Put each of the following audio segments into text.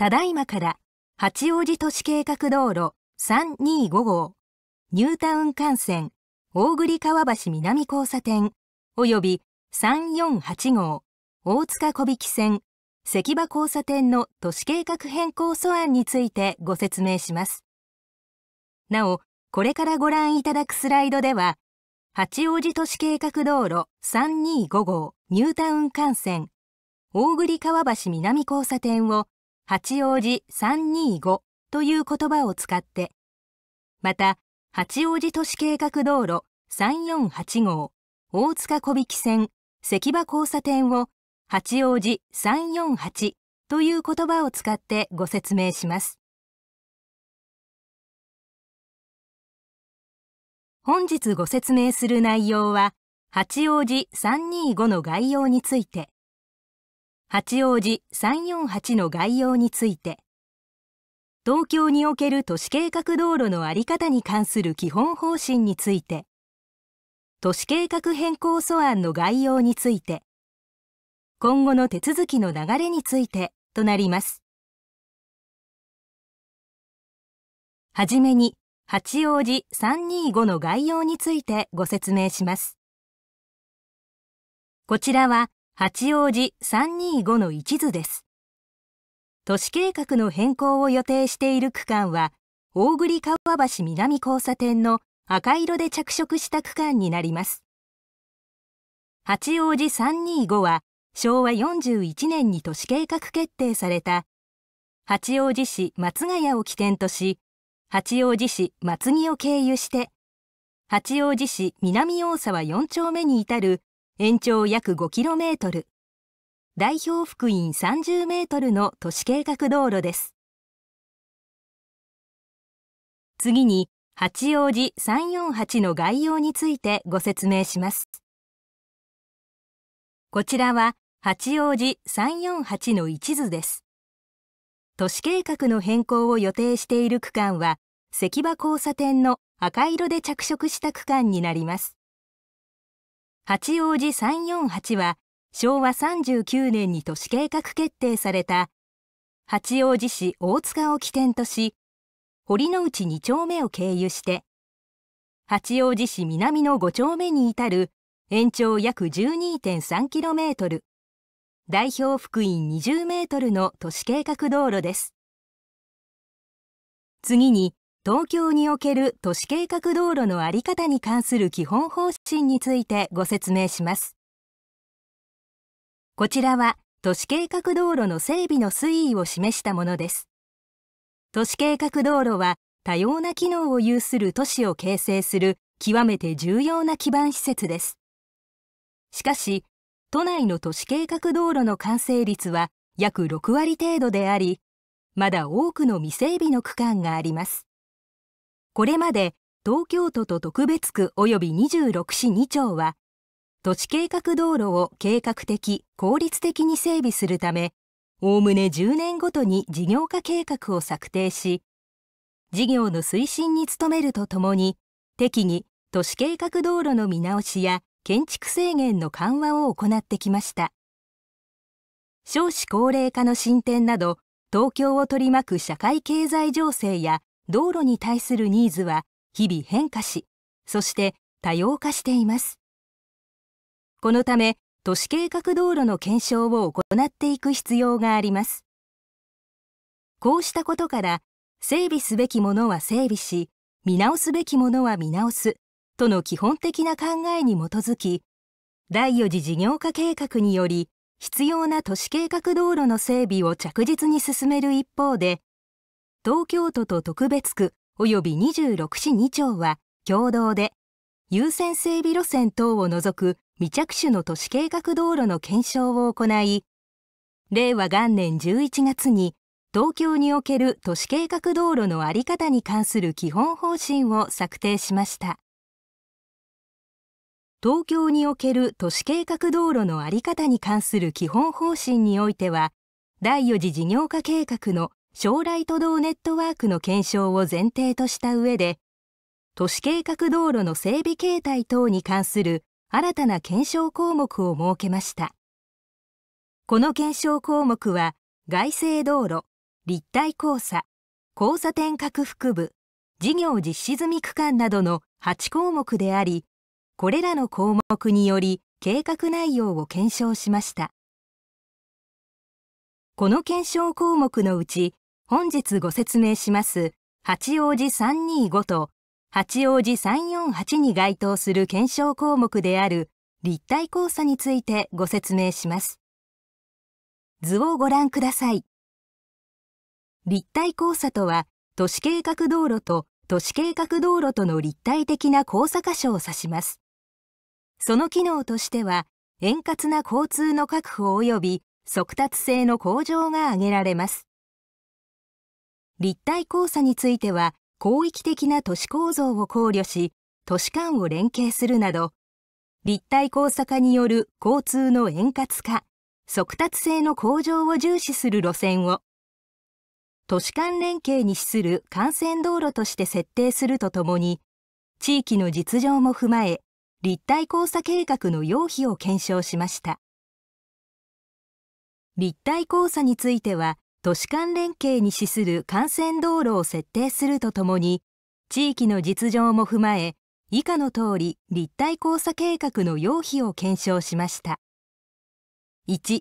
ただいまから八王子都市計画道路325号ニュータウン幹線大栗川橋南交差点及び348号大塚小引線関場交差点の都市計画変更素案についてご説明します。なお、これからご覧いただくスライドでは、八王子都市計画道路325号ニュータウン幹線大栗川橋南交差点を八王子325という言葉を使って、また、八王子都市計画道路348号、大塚小引線、関場交差点を八王子348という言葉を使ってご説明します。本日ご説明する内容は、八王子325の概要について、八王子348の概要について東京における都市計画道路の在り方に関する基本方針について都市計画変更素案の概要について今後の手続きの流れについてとなりますはじめに八王子325の概要についてご説明しますこちらは八王子325の一図です。都市計画の変更を予定している区間は、大栗川橋南交差点の赤色で着色した区間になります。八王子325は、昭和41年に都市計画決定された、八王子市松ヶ谷を起点とし、八王子市松木を経由して、八王子市南大沢4丁目に至る延長約 5km 代表福音 30m の都市計画道路です次に八王子348の概要についてご説明しますこちらは八王子348の一図です都市計画の変更を予定している区間は関場交差点の赤色で着色した区間になります八王子348は昭和39年に都市計画決定された八王子市大塚を起点とし堀之内2丁目を経由して八王子市南の5丁目に至る延長約 12.3km 代表福音 20m の都市計画道路です次に東京における都市計画道路の在り方に関する基本方針についてご説明します。こちらは都市計画道路の整備の推移を示したものです。都市計画道路は多様な機能を有する都市を形成する極めて重要な基盤施設です。しかし、都内の都市計画道路の完成率は約6割程度であり、まだ多くの未整備の区間があります。これまで東京都と特別区及び26市2町は都市計画道路を計画的効率的に整備するためおおむね10年ごとに事業化計画を策定し事業の推進に努めるとともに適宜都市計画道路の見直しや建築制限の緩和を行ってきました少子高齢化の進展など東京を取り巻く社会経済情勢や道路に対するニーズは日々変化しそして多様化していますこのため都市計画道路の検証を行っていく必要がありますこうしたことから整備すべきものは整備し見直すべきものは見直すとの基本的な考えに基づき第4次事業化計画により必要な都市計画道路の整備を着実に進める一方で東京都と特別区及び26市2町は共同で優先整備路線等を除く未着手の都市計画道路の検証を行い令和元年11月に東京における都市計画道路の在り方に関する基本方針を策定しました東京における都市計画道路の在り方に関する基本方針においては第4次事業化計画の将来都道ネットワークの検証を前提とした上で都市計画道路の整備形態等に関する新たな検証項目を設けましたこの検証項目は外制道路立体交差交差点拡幅部事業実施済み区間などの8項目でありこれらの項目により計画内容を検証しましたこの検証項目のうち本日ご説明します八王子325と八王子348に該当する検証項目である立体交差についてご説明します。図をご覧ください。立体交差とは、都市計画道路と都市計画道路との立体的な交差箇所を指します。その機能としては、円滑な交通の確保及び速達性の向上が挙げられます。立体交差については広域的な都市構造を考慮し都市間を連携するなど立体交差化による交通の円滑化速達性の向上を重視する路線を都市間連携に資する幹線道路として設定するとともに地域の実情も踏まえ立体交差計画の要否を検証しました立体交差については都市間連携に資する幹線道路を設定するとともに地域の実情も踏まえ以下の通り立体交差計画の要否を検証しました1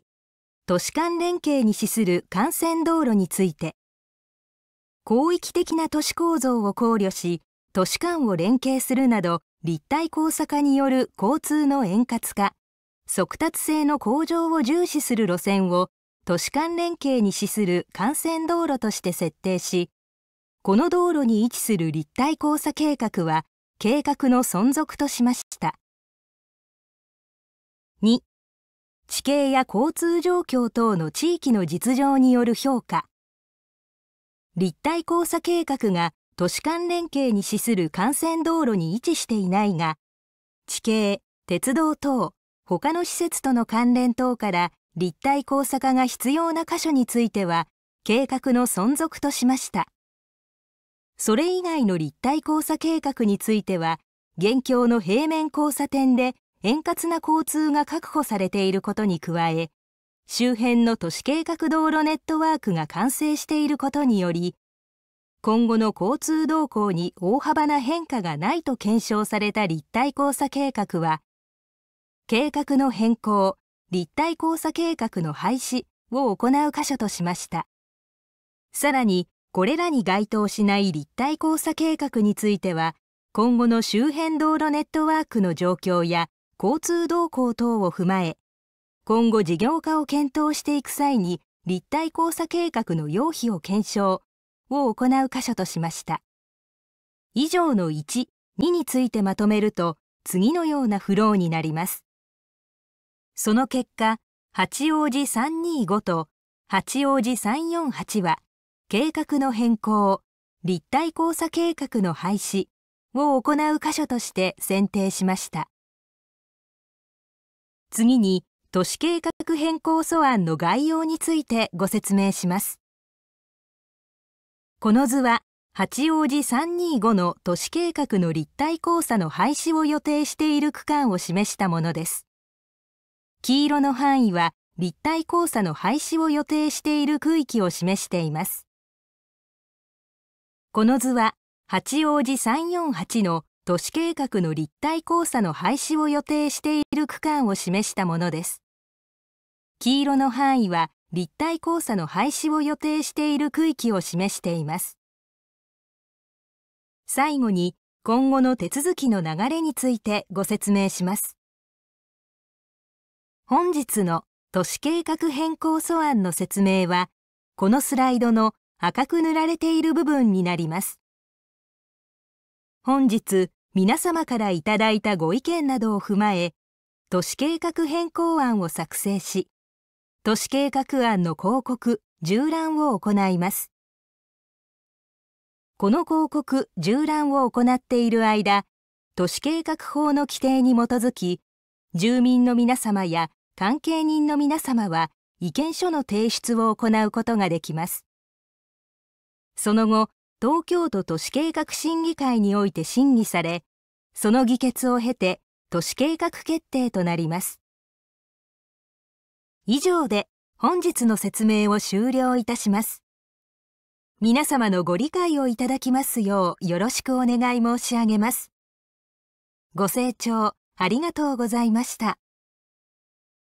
都市間連携に資する幹線道路について広域的な都市構造を考慮し都市間を連携するなど立体交差化による交通の円滑化速達性の向上を重視する路線を都市間連携に資する幹線道路として設定しこの道路に位置する立体交差計画は計画の存続としました2地形や交通状況等の地域の実情による評価立体交差計画が都市間連携に資する幹線道路に位置していないが地形鉄道等他の施設との関連等から立体交差化が必要な箇所については計画の存続としましたそれ以外の立体交差計画については現況の平面交差点で円滑な交通が確保されていることに加え周辺の都市計画道路ネットワークが完成していることにより今後の交通動向に大幅な変化がないと検証された立体交差計画は計画の変更立体交差計画の廃止を行う箇所としましたさらにこれらに該当しない立体交差計画については今後の周辺道路ネットワークの状況や交通動向等を踏まえ今後事業化を検討していく際に立体交差計画の要否を検証を行う箇所としました以上の1、2についてまとめると次のようなフローになりますその結果、八王子325と八王子348は、計画の変更、立体交差計画の廃止を行う箇所として選定しました。次に、都市計画変更素案の概要についてご説明します。この図は、八王子325の都市計画の立体交差の廃止を予定している区間を示したものです。黄色の範囲は立体交差の廃止を予定している区域を示していますこの図は八王子348の都市計画の立体交差の廃止を予定している区間を示したものです黄色の範囲は立体交差の廃止を予定している区域を示しています最後に今後の手続きの流れについてご説明します本日の都市計画変更素案の説明はこのスライドの赤く塗られている部分になります本日皆様からいただいたご意見などを踏まえ都市計画変更案を作成し都市計画案の広告縦覧を行いますこの広告縦覧を行っている間都市計画法の規定に基づき住民の皆様や関係人の皆様は意見書の提出を行うことができます。その後、東京都都市計画審議会において審議され、その議決を経て都市計画決定となります。以上で本日の説明を終了いたします。皆様のご理解をいただきますようよろしくお願い申し上げます。ご清聴ありがとうございました。